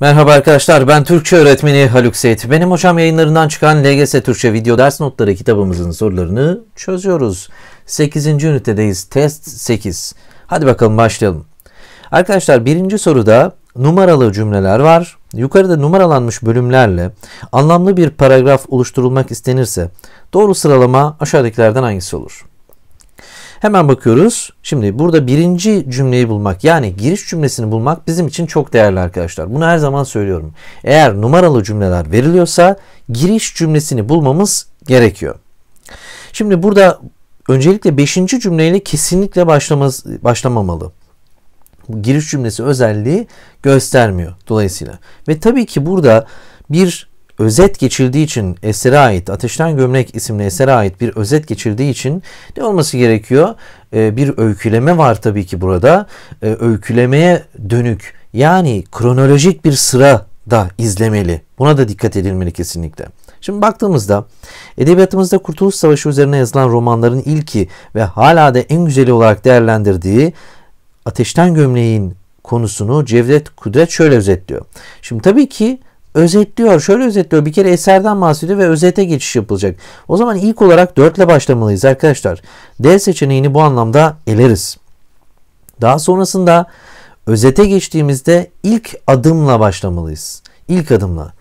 Merhaba arkadaşlar ben Türkçe öğretmeni Haluk Seyit. Benim hocam yayınlarından çıkan LGS Türkçe video ders notları kitabımızın sorularını çözüyoruz. 8. ünitedeyiz. Test 8. Hadi bakalım başlayalım. Arkadaşlar birinci soruda numaralı cümleler var. Yukarıda numaralanmış bölümlerle anlamlı bir paragraf oluşturulmak istenirse doğru sıralama aşağıdakilerden hangisi olur? Hemen bakıyoruz. Şimdi burada birinci cümleyi bulmak yani giriş cümlesini bulmak bizim için çok değerli arkadaşlar. Bunu her zaman söylüyorum. Eğer numaralı cümleler veriliyorsa giriş cümlesini bulmamız gerekiyor. Şimdi burada öncelikle beşinci cümleyle kesinlikle başlamaz, başlamamalı giriş cümlesi özelliği göstermiyor dolayısıyla. Ve tabii ki burada bir özet geçildiği için esere ait Ateşten Gömlek isimli esere ait bir özet geçildiği için ne olması gerekiyor? E, bir öyküleme var tabii ki burada. E, öykülemeye dönük yani kronolojik bir sıra da izlemeli. Buna da dikkat edilmeli kesinlikle. Şimdi baktığımızda edebiyatımızda Kurtuluş Savaşı üzerine yazılan romanların ilki ve hala da en güzeli olarak değerlendirdiği Ateşten Gömlek'in konusunu Cevdet Kudret şöyle özetliyor. Şimdi tabii ki özetliyor. Şöyle özetliyor. Bir kere eserden bahsediyor ve özete geçiş yapılacak. O zaman ilk olarak 4 ile başlamalıyız arkadaşlar. D seçeneğini bu anlamda eleriz. Daha sonrasında özete geçtiğimizde ilk adımla başlamalıyız. İlk adımla.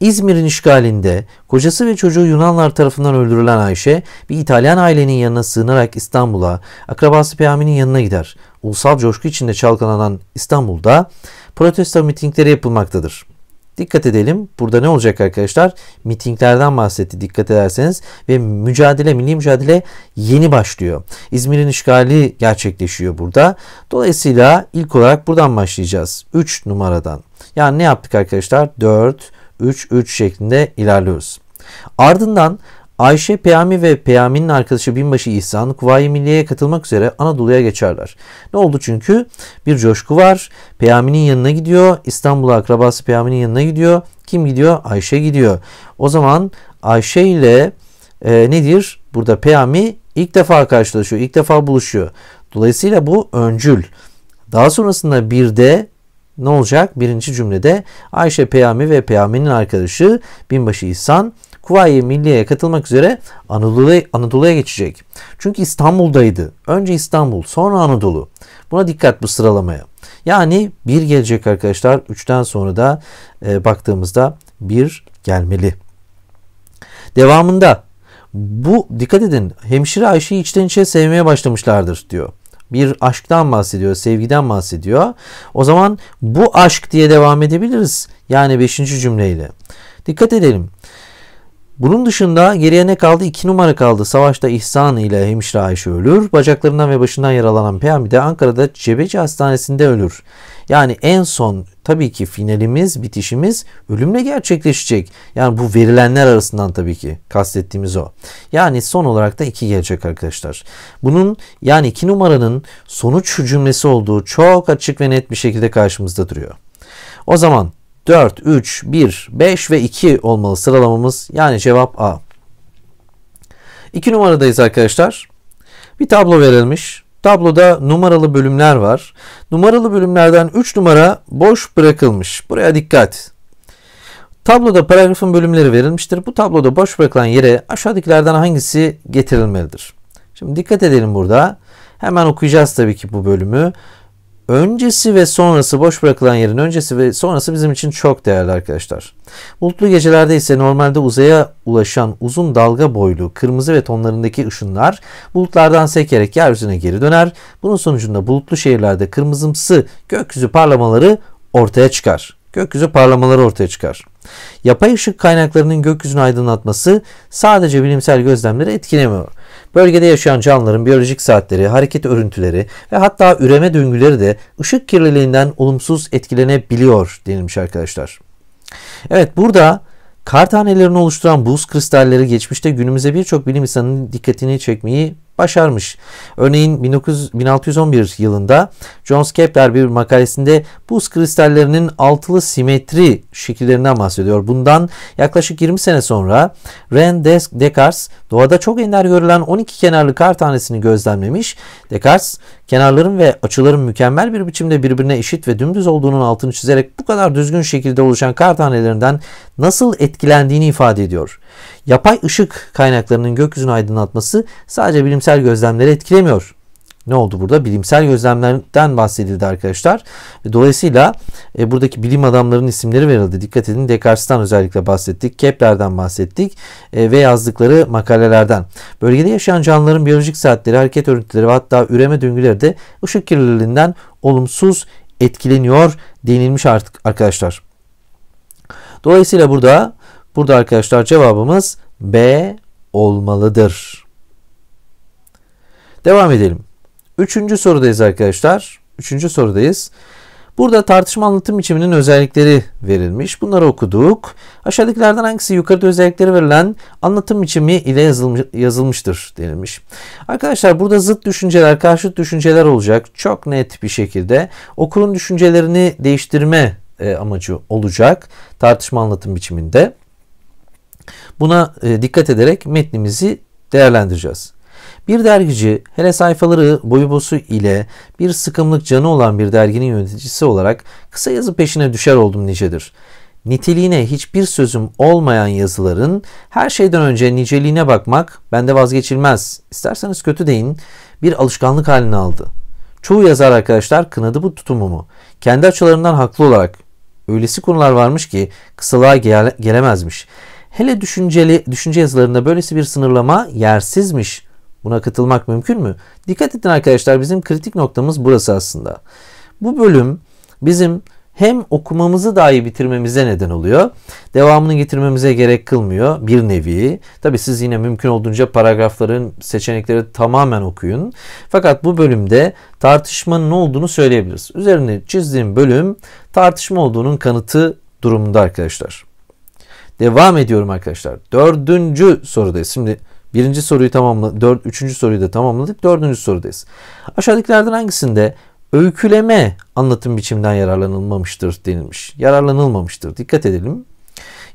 İzmir'in işgalinde kocası ve çocuğu Yunanlar tarafından öldürülen Ayşe bir İtalyan ailenin yanına sığınarak İstanbul'a akrabası Peyami'nin yanına gider. Ulusal coşku içinde çalkalanan İstanbul'da protesto mitingleri yapılmaktadır. Dikkat edelim. Burada ne olacak arkadaşlar? Mitinglerden bahsetti dikkat ederseniz ve mücadele, milli mücadele yeni başlıyor. İzmir'in işgali gerçekleşiyor burada. Dolayısıyla ilk olarak buradan başlayacağız. 3 numaradan. Yani ne yaptık arkadaşlar? 4, 3, 3 şeklinde ilerliyoruz. Ardından Ayşe, Peyami ve Peyami'nin arkadaşı Binbaşı İhsan Kuvayi Milliye'ye katılmak üzere Anadolu'ya geçerler. Ne oldu çünkü? Bir coşku var. Peyami'nin yanına gidiyor. İstanbul'a akrabası Peyami'nin yanına gidiyor. Kim gidiyor? Ayşe gidiyor. O zaman Ayşe ile e, nedir? Burada Peyami ilk defa karşılaşıyor. ilk defa buluşuyor. Dolayısıyla bu öncül. Daha sonrasında bir de ne olacak? Birinci cümlede Ayşe Peyami ve Peyami'nin arkadaşı Binbaşı İhsan Kuvayi Milliye'ye katılmak üzere Anadolu'ya Anadolu'ya geçecek. Çünkü İstanbul'daydı. Önce İstanbul, sonra Anadolu. Buna dikkat bu sıralamaya. Yani bir gelecek arkadaşlar. Üçten sonra da e, baktığımızda bir gelmeli. Devamında bu dikkat edin hemşire Ayşe'yi içten içe sevmeye başlamışlardır diyor. Bir aşktan bahsediyor, sevgiden bahsediyor. O zaman bu aşk diye devam edebiliriz. Yani beşinci cümleyle. Dikkat edelim. Bunun dışında geriye ne kaldı? İki numara kaldı. Savaşta İhsan ile hemşire Ayşe ölür. Bacaklarından ve başından yaralanan Peyami de Ankara'da Cebeci Hastanesi'nde ölür. Yani en son tabii ki finalimiz, bitişimiz ölümle gerçekleşecek. Yani bu verilenler arasından tabii ki kastettiğimiz o. Yani son olarak da iki gelecek arkadaşlar. Bunun yani iki numaranın sonuç cümlesi olduğu çok açık ve net bir şekilde karşımızda duruyor. O zaman 4, 3, 1, 5 ve 2 olmalı sıralamamız. Yani cevap A. 2 numaradayız arkadaşlar. Bir tablo verilmiş. Tabloda numaralı bölümler var. Numaralı bölümlerden 3 numara boş bırakılmış. Buraya dikkat. Tabloda paragrafın bölümleri verilmiştir. Bu tabloda boş bırakılan yere aşağıdakilerden hangisi getirilmelidir? Şimdi dikkat edelim burada. Hemen okuyacağız tabii ki bu bölümü öncesi ve sonrası boş bırakılan yerin öncesi ve sonrası bizim için çok değerli arkadaşlar. Bulutlu gecelerde ise normalde uzaya ulaşan uzun dalga boylu kırmızı ve tonlarındaki ışınlar bulutlardan sekerek yeryüzüne geri döner. Bunun sonucunda bulutlu şehirlerde kırmızımsı gökyüzü parlamaları ortaya çıkar. Gökyüzü parlamaları ortaya çıkar. Yapay ışık kaynaklarının gökyüzünü aydınlatması sadece bilimsel gözlemleri etkilemiyor Bölgede yaşayan canlıların biyolojik saatleri, hareket örüntüleri ve hatta üreme döngüleri de ışık kirliliğinden olumsuz etkilenebiliyor denilmiş arkadaşlar. Evet burada kar tanelerini oluşturan buz kristalleri geçmişte günümüze birçok bilim insanının dikkatini çekmeyi başarmış. Örneğin 19, 1611 yılında John Kepler bir makalesinde buz kristallerinin altılı simetri şekillerinden bahsediyor. Bundan yaklaşık 20 sene sonra Ren Descartes doğada çok ender görülen 12 kenarlı kar tanesini gözlemlemiş. Descartes kenarların ve açıların mükemmel bir biçimde birbirine eşit ve dümdüz olduğunun altını çizerek bu kadar düzgün şekilde oluşan kar tanelerinden nasıl etkilendiğini ifade ediyor. Yapay ışık kaynaklarının gökyüzünü aydınlatması sadece bilimsel gözlemleri etkilemiyor. Ne oldu burada? Bilimsel gözlemlerden bahsedildi arkadaşlar. Dolayısıyla e, buradaki bilim adamlarının isimleri verildi. Dikkat edin Descartes'ten özellikle bahsettik. Kepler'den bahsettik. E, ve yazdıkları makalelerden. Bölgede yaşayan canlıların biyolojik saatleri, hareket örüntüleri ve hatta üreme döngüleri de ışık kirliliğinden olumsuz etkileniyor denilmiş artık arkadaşlar. Dolayısıyla burada Burada arkadaşlar cevabımız B olmalıdır. Devam edelim. Üçüncü sorudayız arkadaşlar. Üçüncü sorudayız. Burada tartışma anlatım biçiminin özellikleri verilmiş. Bunları okuduk. Aşağıdakilerden hangisi yukarıda özellikleri verilen anlatım biçimi ile yazılmış, yazılmıştır denilmiş. Arkadaşlar burada zıt düşünceler, karşıt düşünceler olacak. Çok net bir şekilde okurun düşüncelerini değiştirme e, amacı olacak tartışma anlatım biçiminde. Buna e, dikkat ederek metnimizi değerlendireceğiz. Bir dergici hele sayfaları boyu bosu ile bir sıkımlık canı olan bir derginin yöneticisi olarak kısa yazı peşine düşer oldum nicedir. Niteliğine hiçbir sözüm olmayan yazıların her şeyden önce niceliğine bakmak bende vazgeçilmez. İsterseniz kötü deyin bir alışkanlık halini aldı. Çoğu yazar arkadaşlar kınadı bu tutumumu. Kendi açılarından haklı olarak öylesi konular varmış ki kısalığa gele- gelemezmiş. Hele düşünceli, düşünce yazılarında böylesi bir sınırlama yersizmiş. Buna katılmak mümkün mü? Dikkat edin arkadaşlar bizim kritik noktamız burası aslında. Bu bölüm bizim hem okumamızı dahi bitirmemize neden oluyor. Devamını getirmemize gerek kılmıyor bir nevi. Tabi siz yine mümkün olduğunca paragrafların seçenekleri tamamen okuyun. Fakat bu bölümde tartışmanın ne olduğunu söyleyebiliriz. Üzerine çizdiğim bölüm tartışma olduğunun kanıtı durumunda arkadaşlar. Devam ediyorum arkadaşlar. Dördüncü sorudayız. Şimdi birinci soruyu tamamladık. Dört, üçüncü soruyu da tamamladık. Dördüncü sorudayız. Aşağıdakilerden hangisinde öyküleme anlatım biçiminden yararlanılmamıştır denilmiş. Yararlanılmamıştır. Dikkat edelim.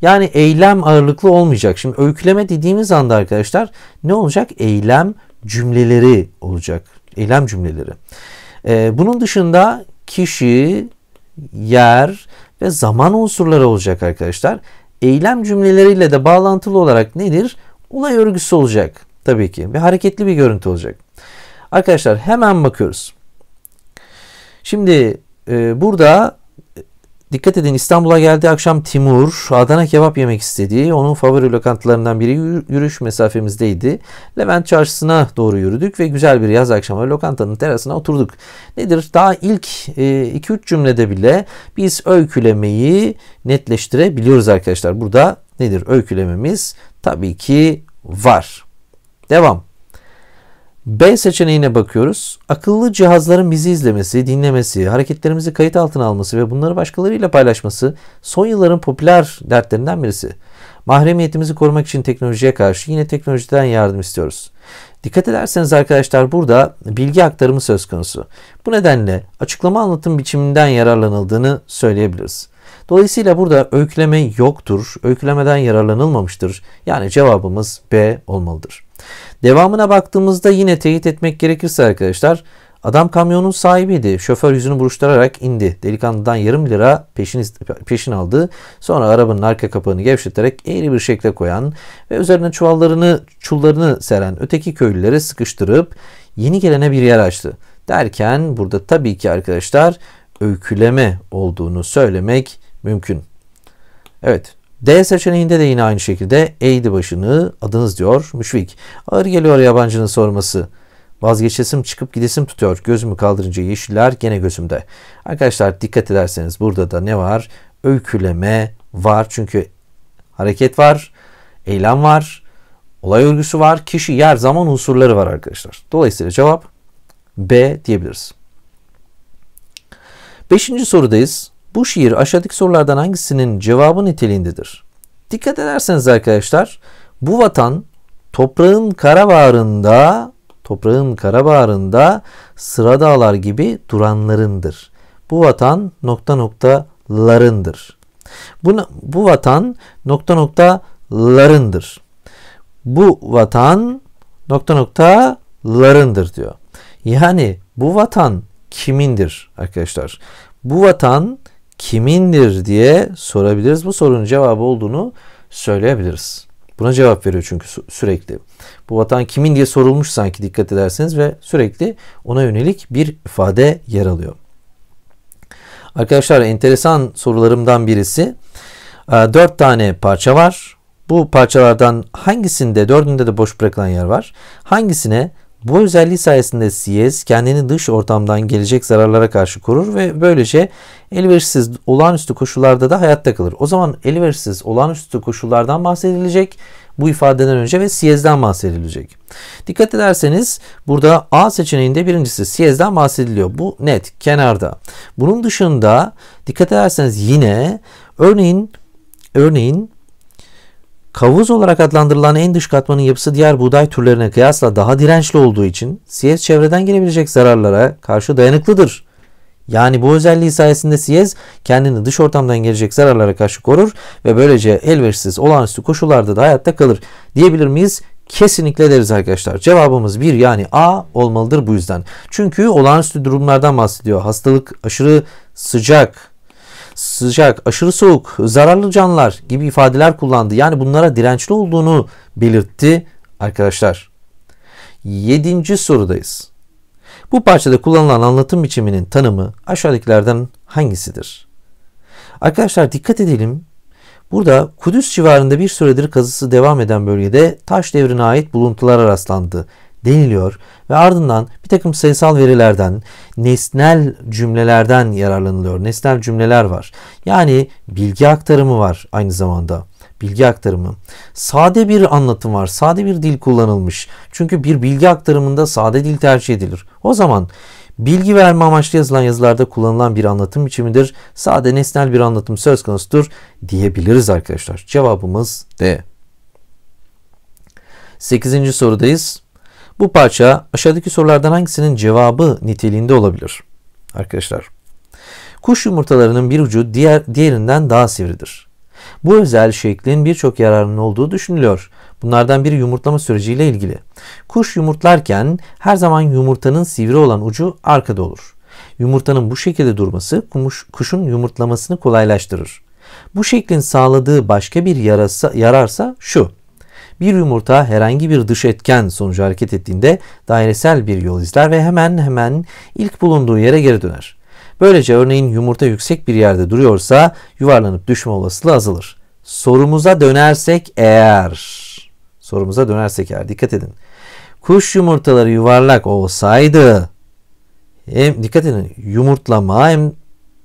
Yani eylem ağırlıklı olmayacak. Şimdi öyküleme dediğimiz anda arkadaşlar ne olacak? Eylem cümleleri olacak. Eylem cümleleri. Ee, bunun dışında kişi, yer ve zaman unsurları olacak arkadaşlar eylem cümleleriyle de bağlantılı olarak nedir? Olay örgüsü olacak tabii ki ve hareketli bir görüntü olacak. Arkadaşlar hemen bakıyoruz. Şimdi e, burada Dikkat edin İstanbul'a geldi akşam Timur Adana kebap yemek istediği onun favori lokantalarından biri yürüyüş mesafemizdeydi. Levent çarşısına doğru yürüdük ve güzel bir yaz akşamı lokantanın terasına oturduk. Nedir daha ilk 2-3 e, cümlede bile biz öykülemeyi netleştirebiliyoruz arkadaşlar. Burada nedir öykülememiz tabii ki var. Devam. B seçeneğine bakıyoruz. Akıllı cihazların bizi izlemesi, dinlemesi, hareketlerimizi kayıt altına alması ve bunları başkalarıyla paylaşması son yılların popüler dertlerinden birisi. Mahremiyetimizi korumak için teknolojiye karşı yine teknolojiden yardım istiyoruz. Dikkat ederseniz arkadaşlar burada bilgi aktarımı söz konusu. Bu nedenle açıklama anlatım biçiminden yararlanıldığını söyleyebiliriz. Dolayısıyla burada öyküleme yoktur. Öykülemeden yararlanılmamıştır. Yani cevabımız B olmalıdır. Devamına baktığımızda yine teyit etmek gerekirse arkadaşlar Adam kamyonun sahibiydi. Şoför yüzünü buruşturarak indi. Delikanlıdan yarım lira peşin, peşin aldı. Sonra arabanın arka kapağını gevşeterek eğri bir şekle koyan ve üzerine çuvallarını, çullarını seren öteki köylülere sıkıştırıp yeni gelene bir yer açtı. Derken burada tabii ki arkadaşlar öyküleme olduğunu söylemek mümkün. Evet. D seçeneğinde de yine aynı şekilde eğdi başını adınız diyor müşfik. Ağır geliyor yabancının sorması. Vazgeçesim çıkıp gidesim tutuyor. Gözümü kaldırınca yeşiller gene gözümde. Arkadaşlar dikkat ederseniz burada da ne var? Öyküleme var. Çünkü hareket var, eylem var, olay örgüsü var, kişi, yer, zaman unsurları var arkadaşlar. Dolayısıyla cevap B diyebiliriz. Beşinci sorudayız. Bu şiir aşağıdaki sorulardan hangisinin cevabı niteliğindedir? Dikkat ederseniz arkadaşlar bu vatan toprağın kara karabağrında toprağın kara karabağrında sıra dağlar gibi duranlarındır. Bu vatan nokta nokta larındır. bu vatan nokta nokta larındır. Bu vatan nokta nokta larındır diyor. Yani bu vatan kimindir arkadaşlar? Bu vatan kimindir diye sorabiliriz. Bu sorunun cevabı olduğunu söyleyebiliriz. Buna cevap veriyor çünkü sürekli. Bu vatan kimin diye sorulmuş sanki dikkat ederseniz ve sürekli ona yönelik bir ifade yer alıyor. Arkadaşlar enteresan sorularımdan birisi. E, dört tane parça var. Bu parçalardan hangisinde dördünde de boş bırakılan yer var. Hangisine bu özelliği sayesinde CS kendini dış ortamdan gelecek zararlara karşı korur ve böylece elverişsiz olağanüstü koşullarda da hayatta kalır. O zaman elverişsiz olağanüstü koşullardan bahsedilecek bu ifadeden önce ve siyezden bahsedilecek. Dikkat ederseniz burada A seçeneğinde birincisi siyezden bahsediliyor. Bu net kenarda. Bunun dışında dikkat ederseniz yine örneğin örneğin Kavuz olarak adlandırılan en dış katmanın yapısı diğer buğday türlerine kıyasla daha dirençli olduğu için Siyez çevreden gelebilecek zararlara karşı dayanıklıdır. Yani bu özelliği sayesinde Siyez kendini dış ortamdan gelecek zararlara karşı korur ve böylece elverişsiz olağanüstü koşullarda da hayatta kalır. Diyebilir miyiz? Kesinlikle deriz arkadaşlar. Cevabımız bir yani A olmalıdır bu yüzden. Çünkü olağanüstü durumlardan bahsediyor. Hastalık, aşırı sıcak, sıcak, aşırı soğuk, zararlı canlılar gibi ifadeler kullandı. Yani bunlara dirençli olduğunu belirtti arkadaşlar. Yedinci sorudayız. Bu parçada kullanılan anlatım biçiminin tanımı aşağıdakilerden hangisidir? Arkadaşlar dikkat edelim. Burada Kudüs civarında bir süredir kazısı devam eden bölgede taş devrine ait buluntulara rastlandı deniliyor ve ardından bir takım sayısal verilerden, nesnel cümlelerden yararlanılıyor. Nesnel cümleler var. Yani bilgi aktarımı var aynı zamanda bilgi aktarımı. Sade bir anlatım var. Sade bir dil kullanılmış. Çünkü bir bilgi aktarımında sade dil tercih edilir. O zaman bilgi verme amaçlı yazılan yazılarda kullanılan bir anlatım biçimidir. Sade nesnel bir anlatım söz konusudur diyebiliriz arkadaşlar. Cevabımız D. 8. sorudayız. Bu parça aşağıdaki sorulardan hangisinin cevabı niteliğinde olabilir? Arkadaşlar, kuş yumurtalarının bir ucu diğer, diğerinden daha sivridir. Bu özel şeklin birçok yararının olduğu düşünülüyor. Bunlardan biri yumurtlama süreciyle ilgili. Kuş yumurtlarken her zaman yumurtanın sivri olan ucu arkada olur. Yumurtanın bu şekilde durması kumuş, kuşun yumurtlamasını kolaylaştırır. Bu şeklin sağladığı başka bir yarasa, yararsa şu. Bir yumurta herhangi bir dış etken sonucu hareket ettiğinde dairesel bir yol izler ve hemen hemen ilk bulunduğu yere geri döner. Böylece örneğin yumurta yüksek bir yerde duruyorsa yuvarlanıp düşme olasılığı azalır. Sorumuza dönersek eğer sorumuza dönersek eğer dikkat edin. Kuş yumurtaları yuvarlak olsaydı hem dikkat edin yumurtlama hem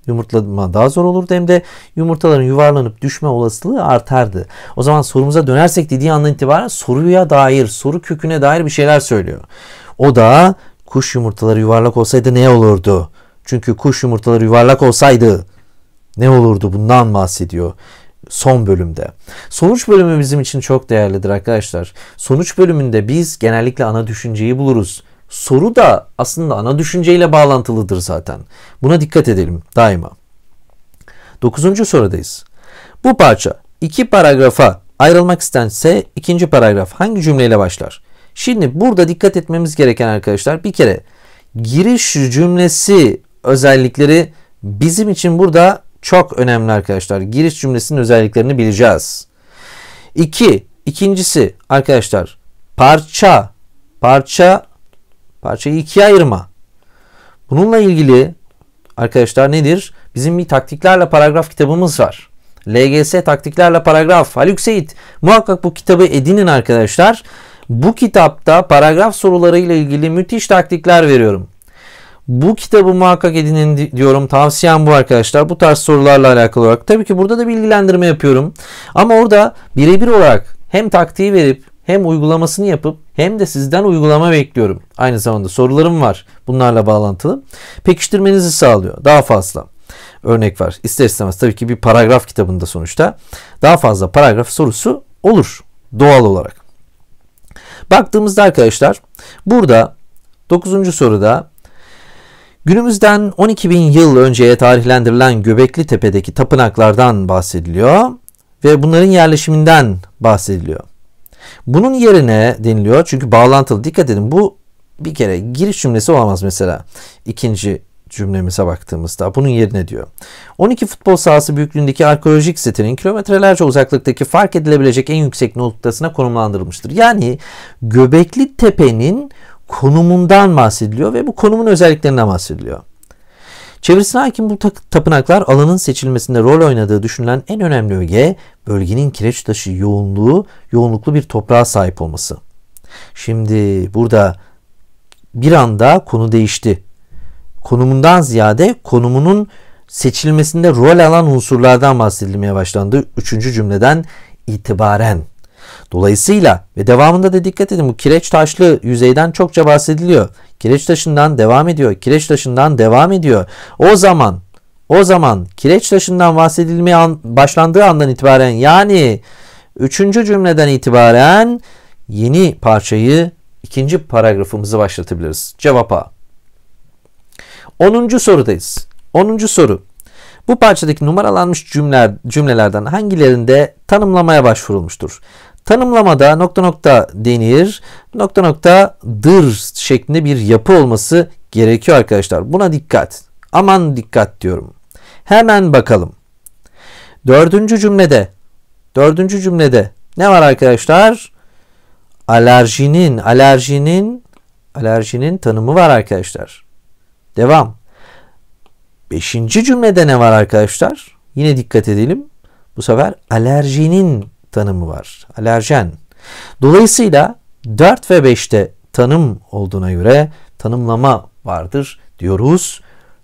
yumurtlama daha zor olurdu hem de yumurtaların yuvarlanıp düşme olasılığı artardı. O zaman sorumuza dönersek dediği andan itibaren soruya dair, soru köküne dair bir şeyler söylüyor. O da kuş yumurtaları yuvarlak olsaydı ne olurdu? Çünkü kuş yumurtaları yuvarlak olsaydı ne olurdu bundan bahsediyor son bölümde. Sonuç bölümü bizim için çok değerlidir arkadaşlar. Sonuç bölümünde biz genellikle ana düşünceyi buluruz soru da aslında ana düşünceyle bağlantılıdır zaten. Buna dikkat edelim daima. Dokuzuncu sorudayız. Bu parça iki paragrafa ayrılmak istense ikinci paragraf hangi cümleyle başlar? Şimdi burada dikkat etmemiz gereken arkadaşlar bir kere giriş cümlesi özellikleri bizim için burada çok önemli arkadaşlar. Giriş cümlesinin özelliklerini bileceğiz. İki, ikincisi arkadaşlar parça parça Parçayı ikiye ayırma. Bununla ilgili arkadaşlar nedir? Bizim bir taktiklerle paragraf kitabımız var. LGS taktiklerle paragraf. Haluk Seyit muhakkak bu kitabı edinin arkadaşlar. Bu kitapta paragraf soruları ile ilgili müthiş taktikler veriyorum. Bu kitabı muhakkak edinin diyorum. Tavsiyem bu arkadaşlar. Bu tarz sorularla alakalı olarak. Tabii ki burada da bilgilendirme yapıyorum. Ama orada birebir olarak hem taktiği verip hem uygulamasını yapıp hem de sizden uygulama bekliyorum. Aynı zamanda sorularım var bunlarla bağlantılı. Pekiştirmenizi sağlıyor daha fazla örnek var. İster istemez tabii ki bir paragraf kitabında sonuçta daha fazla paragraf sorusu olur doğal olarak. Baktığımızda arkadaşlar burada 9. soruda günümüzden 12 bin yıl önceye tarihlendirilen Göbekli Tepe'deki tapınaklardan bahsediliyor ve bunların yerleşiminden bahsediliyor. Bunun yerine deniliyor çünkü bağlantılı. Dikkat edin bu bir kere giriş cümlesi olamaz mesela. ikinci cümlemize baktığımızda bunun yerine diyor. 12 futbol sahası büyüklüğündeki arkeolojik sitenin kilometrelerce uzaklıktaki fark edilebilecek en yüksek noktasına konumlandırılmıştır. Yani Göbekli Tepe'nin konumundan bahsediliyor ve bu konumun özelliklerinden bahsediliyor. Çevresine hakim bu tapınaklar alanın seçilmesinde rol oynadığı düşünülen en önemli öge bölgenin kireç taşı yoğunluğu yoğunluklu bir toprağa sahip olması. Şimdi burada bir anda konu değişti. Konumundan ziyade konumunun seçilmesinde rol alan unsurlardan bahsedilmeye başlandı. Üçüncü cümleden itibaren Dolayısıyla ve devamında da dikkat edin bu kireç taşlı yüzeyden çokça bahsediliyor. Kireç taşından devam ediyor. Kireç taşından devam ediyor. O zaman o zaman kireç taşından bahsedilmeye an, başlandığı andan itibaren yani üçüncü cümleden itibaren yeni parçayı ikinci paragrafımızı başlatabiliriz. Cevap A. 10. sorudayız. 10. soru. Bu parçadaki numaralanmış cümleler, cümlelerden hangilerinde tanımlamaya başvurulmuştur? Tanımlamada nokta nokta denir, nokta nokta dır şeklinde bir yapı olması gerekiyor arkadaşlar. Buna dikkat. Aman dikkat diyorum. Hemen bakalım. Dördüncü cümlede, dördüncü cümlede ne var arkadaşlar? Alerjinin, alerjinin, alerjinin tanımı var arkadaşlar. Devam. Beşinci cümlede ne var arkadaşlar? Yine dikkat edelim. Bu sefer alerjinin tanımı var. Alerjen. Dolayısıyla 4 ve 5'te tanım olduğuna göre tanımlama vardır diyoruz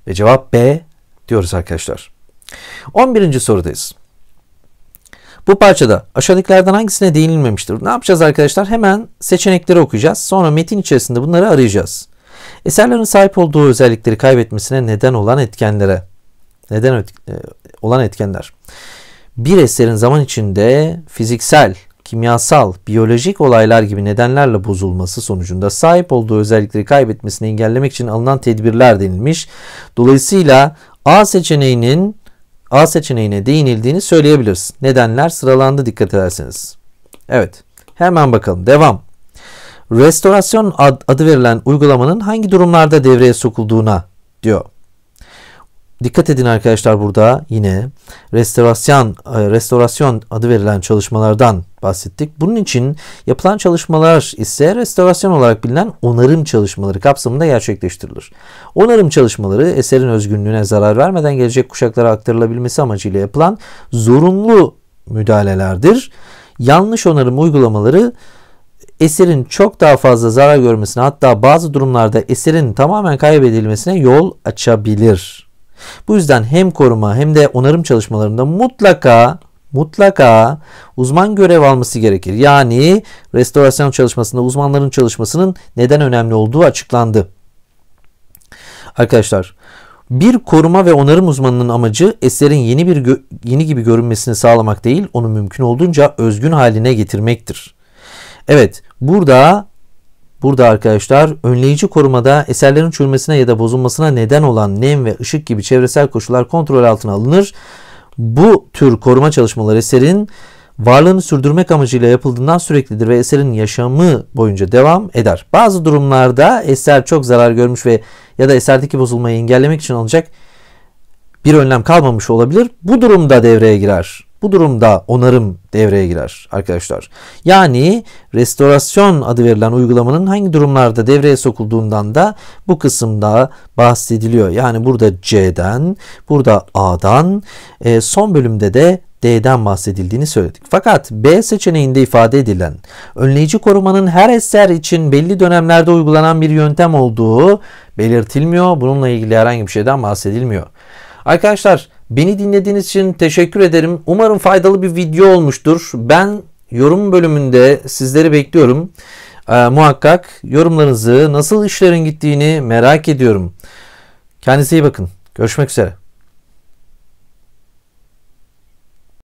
ve cevap B diyoruz arkadaşlar. 11. sorudayız. Bu parçada aşağıdakilerden hangisine değinilmemiştir? Ne yapacağız arkadaşlar? Hemen seçenekleri okuyacağız. Sonra metin içerisinde bunları arayacağız. Eserlerin sahip olduğu özellikleri kaybetmesine neden olan etkenlere neden e, olan etkenler bir eserin zaman içinde fiziksel, kimyasal, biyolojik olaylar gibi nedenlerle bozulması sonucunda sahip olduğu özellikleri kaybetmesini engellemek için alınan tedbirler denilmiş. Dolayısıyla A seçeneğinin A seçeneğine değinildiğini söyleyebiliriz. Nedenler sıralandı dikkat ederseniz. Evet hemen bakalım devam. Restorasyon ad, adı verilen uygulamanın hangi durumlarda devreye sokulduğuna diyor. Dikkat edin arkadaşlar burada yine restorasyon e, restorasyon adı verilen çalışmalardan bahsettik. Bunun için yapılan çalışmalar ise restorasyon olarak bilinen onarım çalışmaları kapsamında gerçekleştirilir. Onarım çalışmaları eserin özgünlüğüne zarar vermeden gelecek kuşaklara aktarılabilmesi amacıyla yapılan zorunlu müdahalelerdir. Yanlış onarım uygulamaları eserin çok daha fazla zarar görmesine hatta bazı durumlarda eserin tamamen kaybedilmesine yol açabilir. Bu yüzden hem koruma hem de onarım çalışmalarında mutlaka mutlaka uzman görev alması gerekir. Yani restorasyon çalışmasında uzmanların çalışmasının neden önemli olduğu açıklandı. Arkadaşlar bir koruma ve onarım uzmanının amacı eserin yeni bir yeni gibi görünmesini sağlamak değil, onu mümkün olduğunca özgün haline getirmektir. Evet, burada Burada arkadaşlar önleyici korumada eserlerin çürümesine ya da bozulmasına neden olan nem ve ışık gibi çevresel koşullar kontrol altına alınır. Bu tür koruma çalışmaları eserin varlığını sürdürmek amacıyla yapıldığından süreklidir ve eserin yaşamı boyunca devam eder. Bazı durumlarda eser çok zarar görmüş ve ya da eserdeki bozulmayı engellemek için alınacak bir önlem kalmamış olabilir. Bu durumda devreye girer bu durumda onarım devreye girer arkadaşlar. Yani restorasyon adı verilen uygulamanın hangi durumlarda devreye sokulduğundan da bu kısımda bahsediliyor. Yani burada C'den, burada A'dan, e, son bölümde de D'den bahsedildiğini söyledik. Fakat B seçeneğinde ifade edilen önleyici korumanın her eser için belli dönemlerde uygulanan bir yöntem olduğu belirtilmiyor. Bununla ilgili herhangi bir şeyden bahsedilmiyor. Arkadaşlar Beni dinlediğiniz için teşekkür ederim. Umarım faydalı bir video olmuştur. Ben yorum bölümünde sizleri bekliyorum. E, muhakkak yorumlarınızı, nasıl işlerin gittiğini merak ediyorum. Kendinize iyi bakın. Görüşmek üzere.